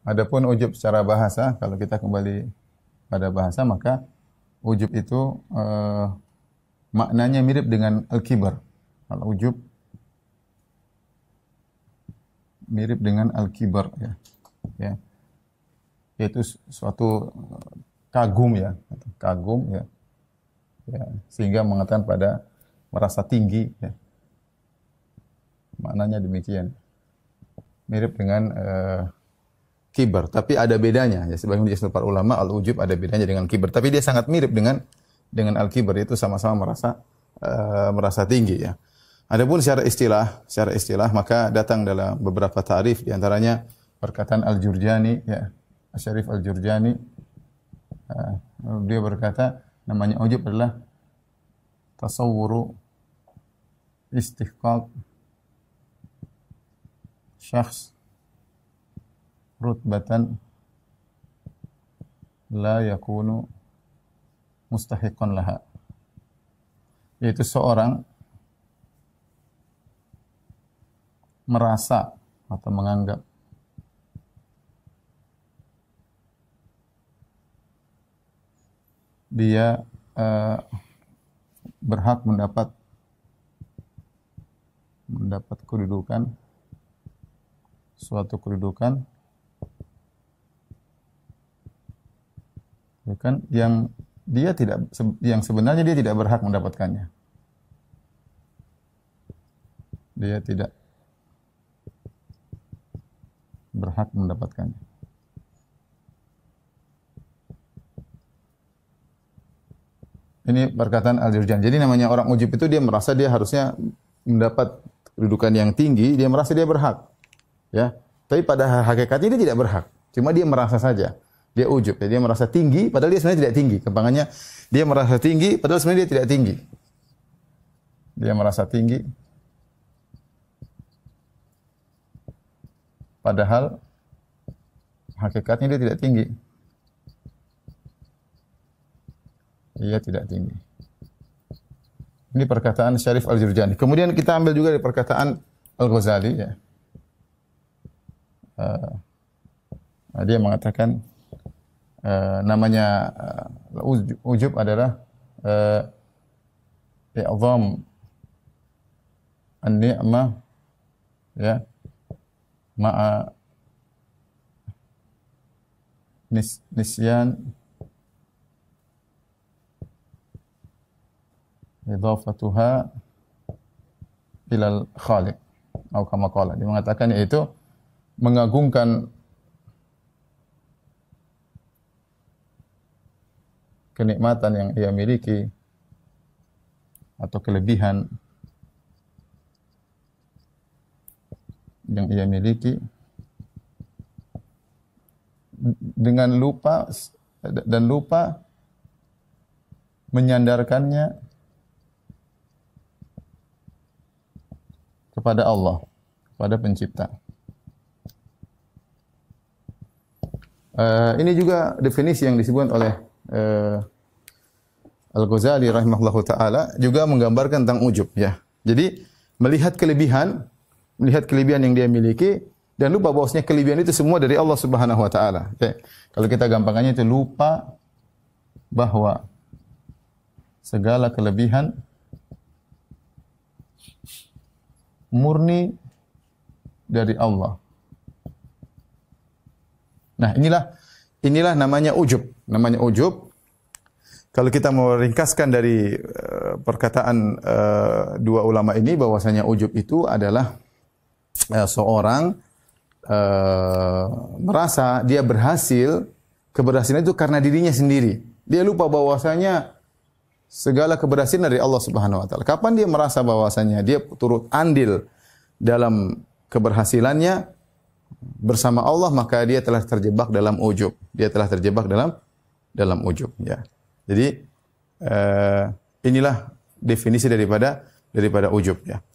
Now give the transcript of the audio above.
Adapun ujub secara bahasa, kalau kita kembali pada bahasa maka ujub itu eh, maknanya mirip dengan al-kibar. Kalau ujub mirip dengan al-kibar ya. ya. Yaitu suatu eh, kagum ya, kagum ya. ya. sehingga mengatakan pada merasa tinggi ya. Maknanya demikian. Mirip dengan eh, kibar, tapi ada bedanya ya sebagian dijelaskan para ulama al-ujub ada bedanya dengan kibar, tapi dia sangat mirip dengan dengan al-kibar itu sama-sama merasa uh, merasa tinggi ya. Adapun secara istilah, secara istilah maka datang dalam beberapa tarif di antaranya perkataan Al-Jurjani ya, Syarif Al-Jurjani uh, dia berkata namanya ujub adalah tasawwuru istihqaq syakhs rutbatan la yakunu mustahiqan laha yaitu seorang merasa atau menganggap dia uh, berhak mendapat mendapat kedudukan suatu kedudukan bukan yang dia tidak yang sebenarnya dia tidak berhak mendapatkannya. Dia tidak berhak mendapatkannya. Ini perkataan Al-Jurjan. Jadi namanya orang ujib itu dia merasa dia harusnya mendapat kedudukan yang tinggi, dia merasa dia berhak. Ya. Tapi pada hakikatnya dia tidak berhak. Cuma dia merasa saja. Dia ujub, jadi ya. dia merasa tinggi, padahal dia sebenarnya tidak tinggi. Kembangannya dia merasa tinggi, padahal sebenarnya dia tidak tinggi. Dia merasa tinggi, padahal hakikatnya dia tidak tinggi. Dia tidak tinggi. Ini perkataan Syarif Al-Jurjani. Kemudian kita ambil juga dari perkataan Al-Ghazali. Ya. Uh, dia mengatakan, uh, namanya uh, ujub adalah uh, i'zam an-ni'mah ya ma'a nis nisyan idafatuha ilal khaliq atau kama qala dia mengatakan yaitu mengagungkan kenikmatan yang ia miliki atau kelebihan yang ia miliki dengan lupa dan lupa menyandarkannya kepada Allah, kepada pencipta. Uh, ini juga definisi yang disebut oleh Eh, Al-Ghazali rahimahullahu taala juga menggambarkan tentang ujub ya. Jadi melihat kelebihan, melihat kelebihan yang dia miliki dan lupa bahwasanya kelebihan itu semua dari Allah Subhanahu wa taala. Ya. Kalau kita gampangannya itu lupa bahwa segala kelebihan murni dari Allah. Nah, inilah inilah namanya ujub namanya ujub. Kalau kita mau ringkaskan dari eh, perkataan eh, dua ulama ini bahwasanya ujub itu adalah eh, seorang merasa dia berhasil, keberhasilan itu karena dirinya sendiri. Dia lupa bahwasanya segala keberhasilan dari Allah Subhanahu wa taala. Kapan dia merasa bahwasanya dia turut andil dalam keberhasilannya bersama Allah maka dia telah terjebak dalam ujub. Dia telah terjebak dalam dalam ujub ya. Jadi eh, inilah definisi daripada daripada ujub ya.